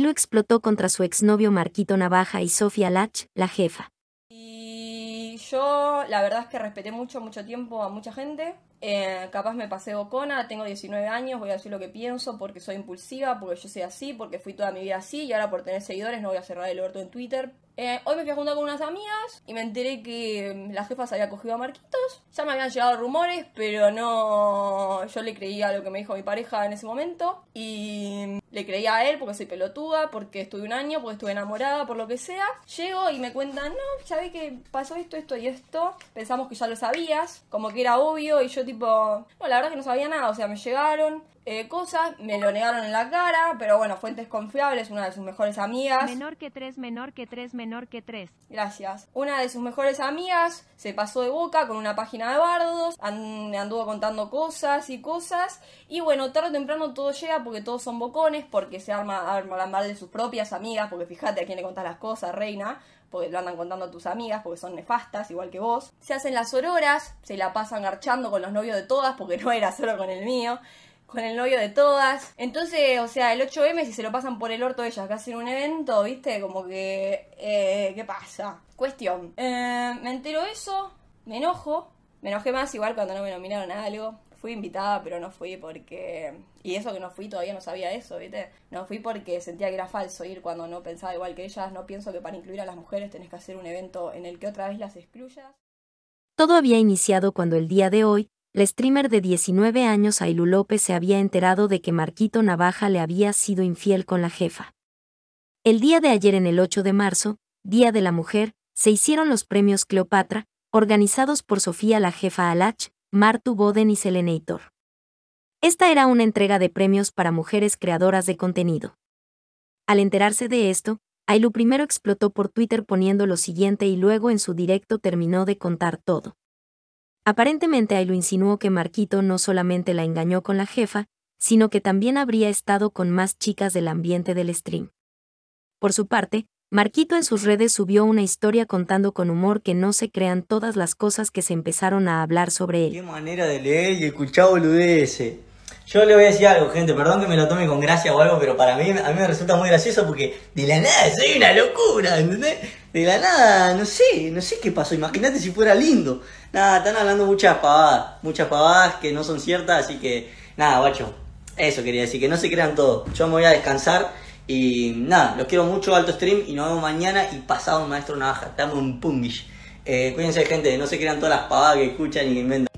lo explotó contra su exnovio Marquito Navaja y Sofía Lach, la jefa. Y yo, la verdad es que respeté mucho, mucho tiempo a mucha gente. Eh, capaz me pasé bocona, tengo 19 años, voy a decir lo que pienso porque soy impulsiva, porque yo soy así, porque fui toda mi vida así y ahora por tener seguidores no voy a cerrar el orto en Twitter. Eh, hoy me fui a juntar con unas amigas y me enteré que la jefa se había cogido a Marquitos. Ya me habían llegado rumores, pero no. Yo le creía lo que me dijo mi pareja en ese momento. Y le creía a él porque soy pelotuda, porque estuve un año, porque estuve enamorada, por lo que sea. Llego y me cuentan, no, ya ve que pasó esto, esto y esto. Pensamos que ya lo sabías, como que era obvio. Y yo, tipo, bueno la verdad que no sabía nada. O sea, me llegaron, eh, cosas, me lo negaron en la cara, pero bueno, fuentes confiables, una de sus mejores amigas. Menor que tres, menor que tres, menor que tres. Gracias. Una de sus mejores amigas se pasó de boca con una página de bardos, Me anduvo contando cosas y cosas, y bueno, tarde o temprano todo llega porque todos son bocones, porque se arma, arma la mal de sus propias amigas, porque fíjate a quién le contás las cosas, reina porque lo andan contando a tus amigas, porque son nefastas, igual que vos. Se hacen las auroras, se la pasan archando con los novios de todas, porque no era solo con el mío con el novio de todas. Entonces, o sea, el 8M, si se lo pasan por el orto ellas que hacen un evento, ¿viste? Como que. Eh, ¿Qué pasa? Cuestión. Eh, me entero eso, me enojo. Me enojé más igual cuando no me nominaron a algo. Fui invitada, pero no fui porque. Y eso que no fui todavía no sabía eso, ¿viste? No fui porque sentía que era falso ir cuando no pensaba igual que ellas. No pienso que para incluir a las mujeres tenés que hacer un evento en el que otra vez las excluyas. Todo había iniciado cuando el día de hoy, la streamer de 19 años Ailu López se había enterado de que Marquito Navaja le había sido infiel con la jefa. El día de ayer en el 8 de marzo, Día de la Mujer, se hicieron los premios Cleopatra, organizados por Sofía la jefa Alach, Martu Boden y Selenator. Esta era una entrega de premios para mujeres creadoras de contenido. Al enterarse de esto, Ailu primero explotó por Twitter poniendo lo siguiente y luego en su directo terminó de contar todo. Aparentemente Ailu insinuó que Marquito no solamente la engañó con la jefa, sino que también habría estado con más chicas del ambiente del stream. Por su parte, Marquito en sus redes subió una historia contando con humor que no se crean todas las cosas que se empezaron a hablar sobre él. Qué manera de leer y escuchar yo le voy a decir algo, gente, perdón que me lo tome con gracia o algo, pero para mí, a mí me resulta muy gracioso porque de la nada soy una locura, ¿entendés? De la nada, no sé, no sé qué pasó, imagínate si fuera lindo. Nada, están hablando muchas pavadas, muchas pavadas que no son ciertas, así que nada, guacho, eso quería decir, que no se crean todo. Yo me voy a descansar y nada, los quiero mucho, alto stream, y nos vemos mañana y pasado maestro navaja, estamos en pungish. Eh, cuídense gente, no se crean todas las pavadas que escuchan y que inventan.